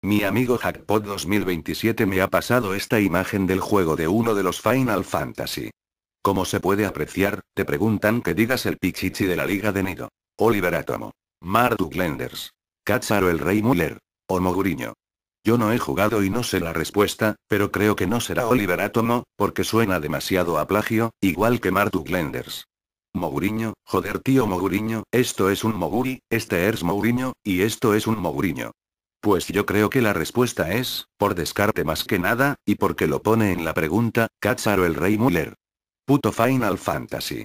Mi amigo hackpot 2027 me ha pasado esta imagen del juego de uno de los Final Fantasy. Como se puede apreciar, te preguntan que digas el pichichi de la Liga de Nido. Oliver Atomo. Marduk Lenders. Katsaro el Rey Muller. O Moguriño. Yo no he jugado y no sé la respuesta, pero creo que no será Oliver Atomo, porque suena demasiado a plagio, igual que Marduk Lenders. Moguriño, joder tío Moguriño, esto es un Moguri, este es Moguriño, y esto es un Moguriño. Pues yo creo que la respuesta es, por descarte más que nada, y porque lo pone en la pregunta, Katsaro el Rey Muller. Puto Final Fantasy.